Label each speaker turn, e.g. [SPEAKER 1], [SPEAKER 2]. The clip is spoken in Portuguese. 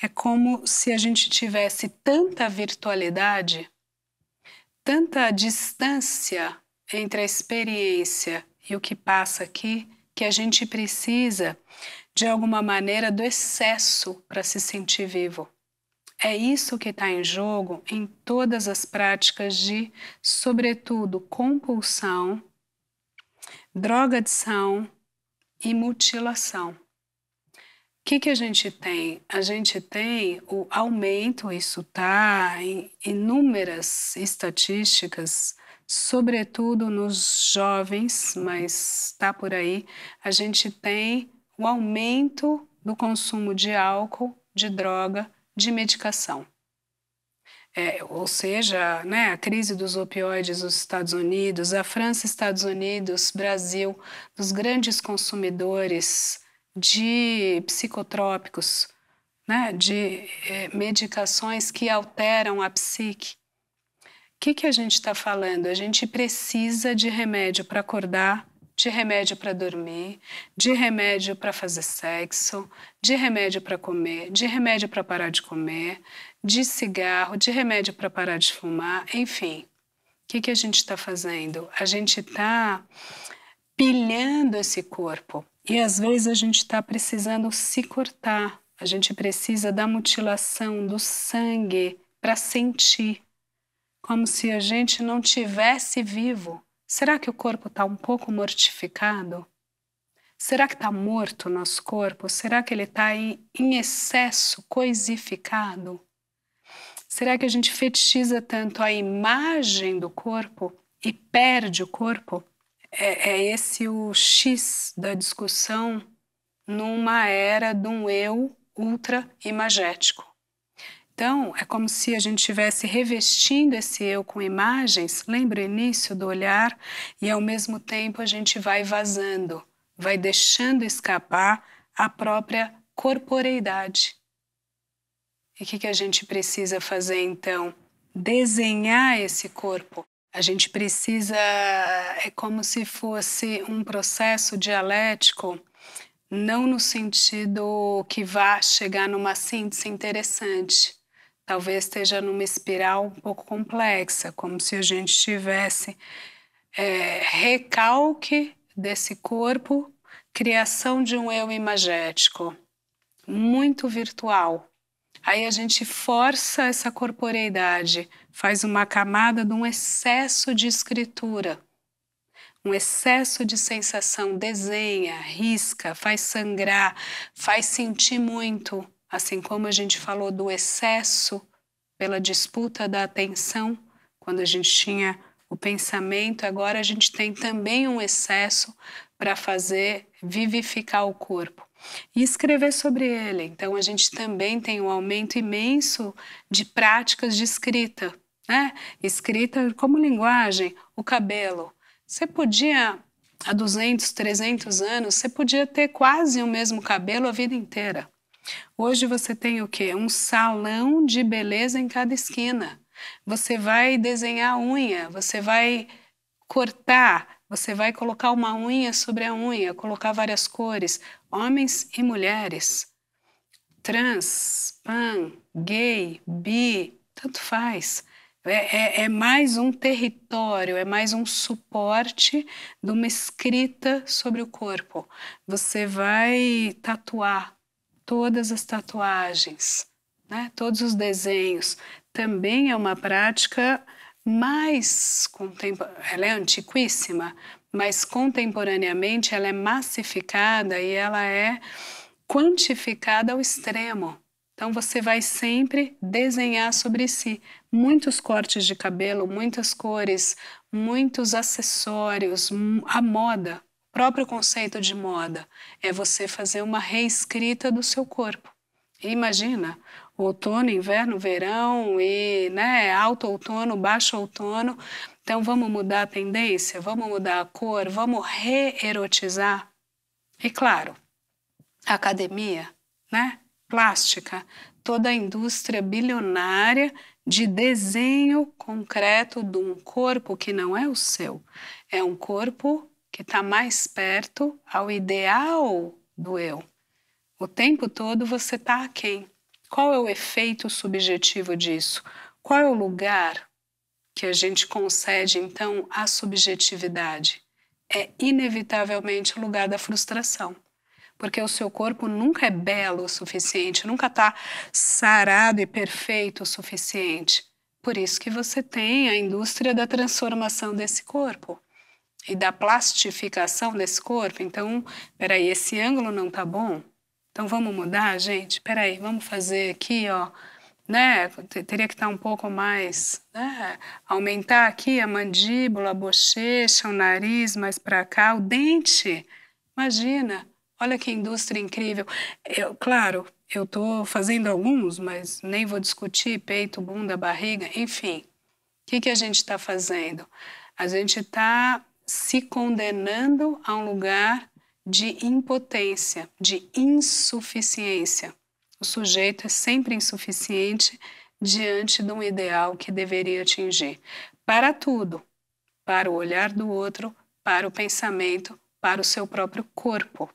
[SPEAKER 1] É como se a gente tivesse tanta virtualidade, tanta distância entre a experiência e o que passa aqui, que a gente precisa, de alguma maneira, do excesso para se sentir vivo. É isso que está em jogo em todas as práticas de, sobretudo, compulsão, drogadição e mutilação que, que a gente tem? A gente tem o aumento, isso está em inúmeras estatísticas, sobretudo nos jovens, mas está por aí. A gente tem o aumento do consumo de álcool, de droga, de medicação. É, ou seja, né, a crise dos opioides nos Estados Unidos, a França, Estados Unidos, Brasil, dos grandes consumidores de psicotrópicos, né, de eh, medicações que alteram a psique. O que, que a gente está falando? A gente precisa de remédio para acordar, de remédio para dormir, de remédio para fazer sexo, de remédio para comer, de remédio para parar de comer, de cigarro, de remédio para parar de fumar, enfim. O que, que a gente está fazendo? A gente está pilhando esse corpo. E às vezes a gente está precisando se cortar, a gente precisa da mutilação, do sangue, para sentir. Como se a gente não tivesse vivo. Será que o corpo está um pouco mortificado? Será que está morto o nosso corpo? Será que ele está em, em excesso, coisificado? Será que a gente fetichiza tanto a imagem do corpo e perde o corpo é, é esse o X da discussão numa era de um eu ultra imagético. Então, é como se a gente estivesse revestindo esse eu com imagens, lembra o início do olhar, e ao mesmo tempo a gente vai vazando, vai deixando escapar a própria corporeidade. E o que, que a gente precisa fazer então? Desenhar esse corpo. A gente precisa, é como se fosse um processo dialético, não no sentido que vá chegar numa síntese interessante. Talvez esteja numa espiral um pouco complexa, como se a gente tivesse é, recalque desse corpo, criação de um eu imagético, muito virtual, Aí a gente força essa corporeidade, faz uma camada de um excesso de escritura, um excesso de sensação, desenha, risca, faz sangrar, faz sentir muito, assim como a gente falou do excesso pela disputa da atenção, quando a gente tinha o pensamento, agora a gente tem também um excesso para fazer vivificar o corpo e escrever sobre ele. Então, a gente também tem um aumento imenso de práticas de escrita, né? Escrita como linguagem, o cabelo. Você podia, há 200, 300 anos, você podia ter quase o mesmo cabelo a vida inteira. Hoje você tem o quê? Um salão de beleza em cada esquina. Você vai desenhar unha, você vai cortar, você vai colocar uma unha sobre a unha, colocar várias cores, homens e mulheres, trans, pan, gay, bi, tanto faz. É, é, é, mais um território, é mais um suporte de uma escrita sobre o corpo. Você vai tatuar todas as tatuagens, né? todos os desenhos. Também é uma prática mais ela é antiquíssima, mas contemporaneamente ela é massificada e ela é quantificada ao extremo. Então você vai sempre desenhar sobre si muitos cortes de cabelo, muitas cores, muitos acessórios, a moda, o próprio conceito de moda é você fazer uma reescrita do seu corpo. E imagina outono, inverno, verão e né, alto outono, baixo outono. Então vamos mudar a tendência, vamos mudar a cor, vamos reerotizar. E claro, academia, né? Plástica, toda a indústria bilionária de desenho concreto de um corpo que não é o seu, é um corpo que está mais perto ao ideal do eu. O tempo todo você está aquém. Qual é o efeito subjetivo disso? Qual é o lugar que a gente concede então à subjetividade? É inevitavelmente o lugar da frustração. Porque o seu corpo nunca é belo o suficiente, nunca está sarado e perfeito o suficiente. Por isso que você tem a indústria da transformação desse corpo e da plastificação desse corpo. Então, peraí, esse ângulo não está bom? Então vamos mudar, gente? Peraí, vamos fazer aqui, ó. Né? Teria que estar tá um pouco mais, né? aumentar aqui a mandíbula, a bochecha, o nariz mais para cá, o dente. Imagina, olha que indústria incrível. Eu, claro, eu estou fazendo alguns, mas nem vou discutir peito, bunda, barriga, enfim. O que, que a gente está fazendo? A gente está se condenando a um lugar de impotência, de insuficiência. O sujeito é sempre insuficiente diante de um ideal que deveria atingir. Para tudo, para o olhar do outro, para o pensamento, para o seu próprio corpo.